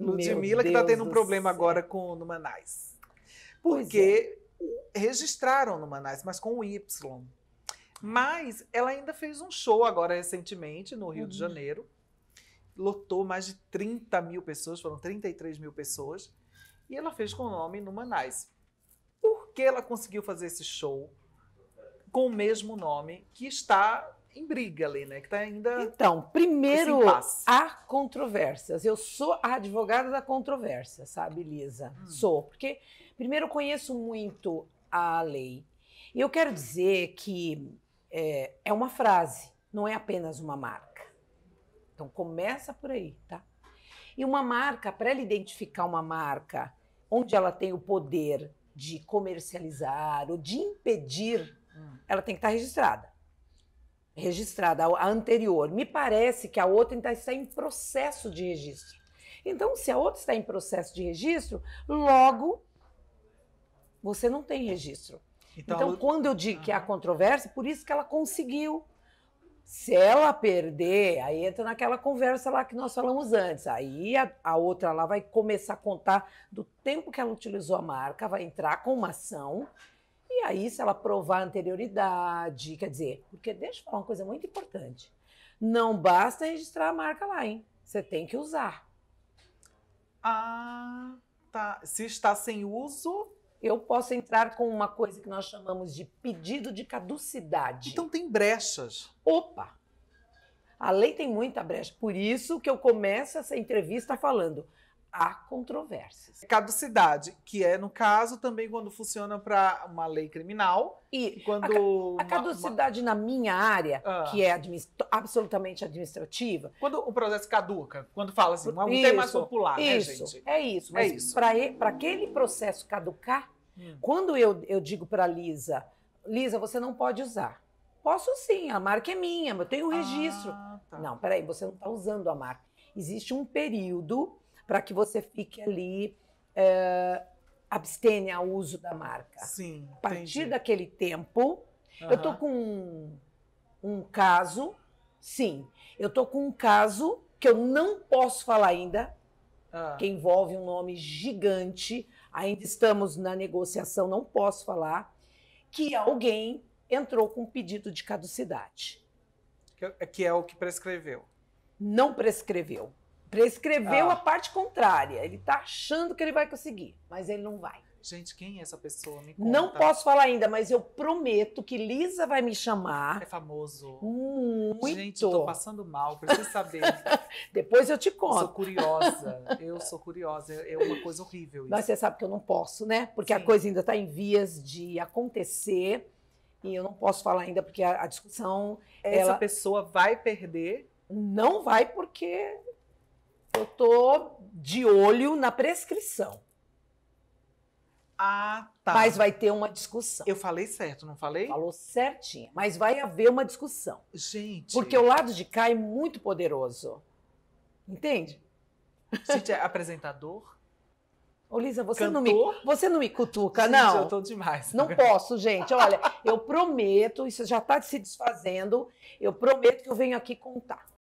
Ludmilla, que está tendo um problema agora com no Numanais. Porque é. registraram no Numanais, mas com o Y. Mas ela ainda fez um show agora recentemente no Rio uhum. de Janeiro. Lotou mais de 30 mil pessoas, foram 33 mil pessoas. E ela fez com o nome no Por que ela conseguiu fazer esse show com o mesmo nome que está em briga ali, né? Que tá ainda. Então, primeiro assim, há controvérsias. Eu sou a advogada da controvérsia, sabe, Lisa? Hum. Sou, porque primeiro eu conheço muito a lei. E eu quero dizer que é, é uma frase, não é apenas uma marca. Então começa por aí, tá? E uma marca, para ela identificar uma marca onde ela tem o poder de comercializar ou de impedir, hum. ela tem que estar tá registrada registrada, a anterior. Me parece que a outra ainda está em processo de registro. Então, se a outra está em processo de registro, logo você não tem registro. Então, então quando eu digo que há ah. controvérsia, por isso que ela conseguiu. Se ela perder, aí entra naquela conversa lá que nós falamos antes. Aí a, a outra lá vai começar a contar do tempo que ela utilizou a marca, vai entrar com uma ação aí, se ela provar anterioridade, quer dizer, porque deixa eu falar uma coisa muito importante. Não basta registrar a marca lá, hein? Você tem que usar. Ah, tá. Se está sem uso. Eu posso entrar com uma coisa que nós chamamos de pedido de caducidade. Então tem brechas. Opa! A lei tem muita brecha. Por isso que eu começo essa entrevista falando: há controvérsias. Caducidade, que é, no caso, também quando funciona para uma lei criminal. E quando. A, a caducidade uma, uma... na minha área, ah. que é administ... absolutamente administrativa. Quando o processo caduca, quando fala assim, não isso, tem mais popular, isso, né, gente? É isso. É mas é isso. Para aquele processo caducar, hum. quando eu, eu digo para Lisa, Lisa, você não pode usar. Posso sim, a marca é minha, eu tenho um registro. Ah, tá. Não, peraí, você não está usando a marca. Existe um período para que você fique ali é, eh, abstênia ao uso da marca. Sim. A partir entendi. daquele tempo, uhum. eu tô com um, um caso, sim, eu tô com um caso que eu não posso falar ainda, ah. que envolve um nome gigante. Ainda estamos na negociação, não posso falar. Que alguém entrou com um pedido de caducidade. Que é o que prescreveu. Não prescreveu. Prescreveu ah. a parte contrária. Ele tá achando que ele vai conseguir, mas ele não vai. Gente, quem é essa pessoa? Me conta. Não posso falar ainda, mas eu prometo que Lisa vai me chamar. É famoso. Muito. Gente, eu tô passando mal, preciso saber. Depois eu te conto. Eu sou curiosa. Eu sou curiosa. É uma coisa horrível isso. Mas você sabe que eu não posso, né? Porque Sim. a coisa ainda está em vias de acontecer. E eu não posso falar ainda, porque a, a discussão. Essa ela... pessoa vai perder? Não vai, porque eu tô de olho na prescrição. Ah, tá. Mas vai ter uma discussão. Eu falei certo, não falei? Falou certinho. Mas vai haver uma discussão. Gente. Porque o lado de cá é muito poderoso. Entende? Você é apresentador? Ô, Lisa, você não, me, você não me cutuca, gente, não. Eu tô demais. Não posso, gente. Olha, eu prometo, isso já está se desfazendo. Eu prometo que eu venho aqui contar.